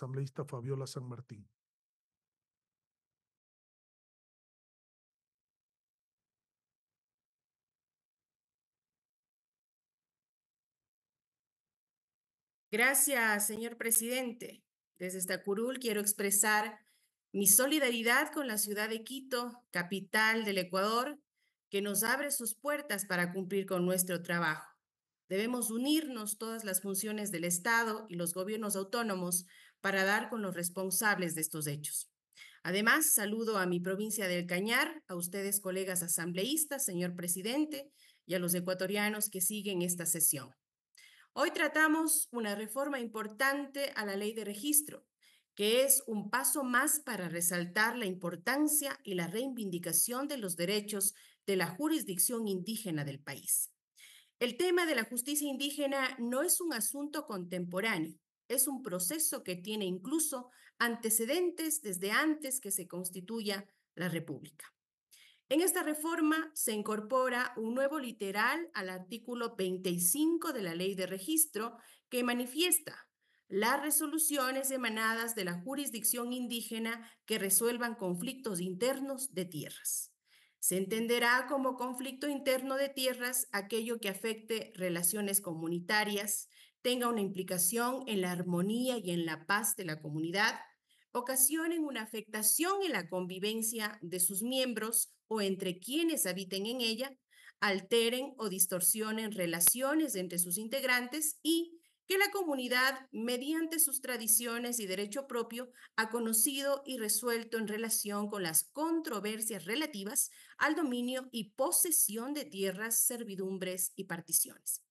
asambleísta Fabiola San Martín. Gracias, señor presidente. Desde esta curul quiero expresar mi solidaridad con la ciudad de Quito, capital del Ecuador, que nos abre sus puertas para cumplir con nuestro trabajo. Debemos unirnos todas las funciones del Estado y los gobiernos autónomos para dar con los responsables de estos hechos. Además, saludo a mi provincia del Cañar, a ustedes colegas asambleístas, señor presidente, y a los ecuatorianos que siguen esta sesión. Hoy tratamos una reforma importante a la ley de registro, que es un paso más para resaltar la importancia y la reivindicación de los derechos de la jurisdicción indígena del país. El tema de la justicia indígena no es un asunto contemporáneo, es un proceso que tiene incluso antecedentes desde antes que se constituya la República. En esta reforma se incorpora un nuevo literal al artículo 25 de la Ley de Registro que manifiesta las resoluciones emanadas de la jurisdicción indígena que resuelvan conflictos internos de tierras. Se entenderá como conflicto interno de tierras aquello que afecte relaciones comunitarias, tenga una implicación en la armonía y en la paz de la comunidad, ocasionen una afectación en la convivencia de sus miembros o entre quienes habiten en ella, alteren o distorsionen relaciones entre sus integrantes y que la comunidad, mediante sus tradiciones y derecho propio, ha conocido y resuelto en relación con las controversias relativas al dominio y posesión de tierras, servidumbres y particiones.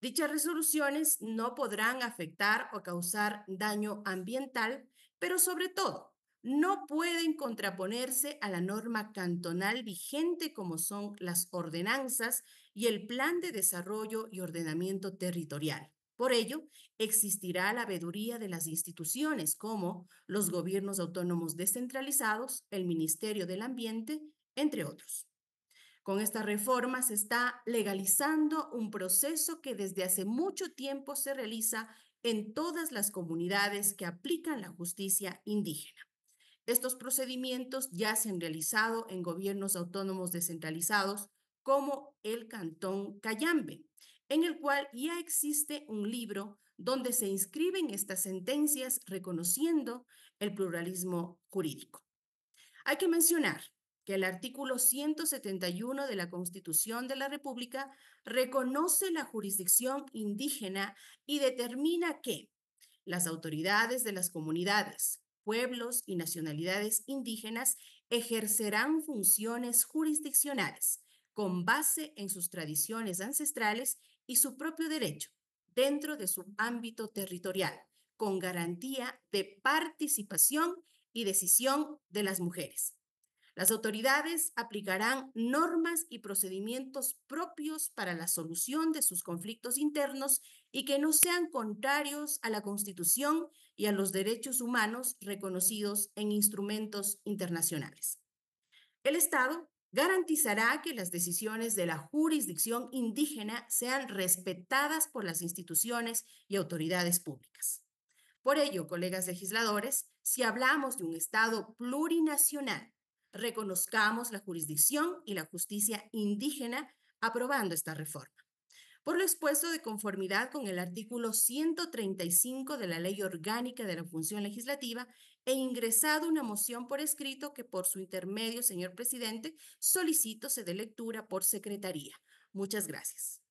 Dichas resoluciones no podrán afectar o causar daño ambiental, pero sobre todo, no pueden contraponerse a la norma cantonal vigente como son las ordenanzas y el plan de desarrollo y ordenamiento territorial por ello, existirá la veeduría de las instituciones como los gobiernos autónomos descentralizados, el Ministerio del Ambiente, entre otros. Con esta reforma se está legalizando un proceso que desde hace mucho tiempo se realiza en todas las comunidades que aplican la justicia indígena. Estos procedimientos ya se han realizado en gobiernos autónomos descentralizados como el Cantón Cayambe, en el cual ya existe un libro donde se inscriben estas sentencias reconociendo el pluralismo jurídico. Hay que mencionar que el artículo 171 de la Constitución de la República reconoce la jurisdicción indígena y determina que las autoridades de las comunidades, pueblos y nacionalidades indígenas ejercerán funciones jurisdiccionales con base en sus tradiciones ancestrales y su propio derecho dentro de su ámbito territorial, con garantía de participación y decisión de las mujeres. Las autoridades aplicarán normas y procedimientos propios para la solución de sus conflictos internos y que no sean contrarios a la Constitución y a los derechos humanos reconocidos en instrumentos internacionales. El Estado garantizará que las decisiones de la jurisdicción indígena sean respetadas por las instituciones y autoridades públicas. Por ello, colegas legisladores, si hablamos de un Estado plurinacional, reconozcamos la jurisdicción y la justicia indígena aprobando esta reforma por lo expuesto de conformidad con el artículo 135 de la Ley Orgánica de la Función Legislativa, he ingresado una moción por escrito que por su intermedio, señor presidente, solicito se dé lectura por secretaría. Muchas gracias.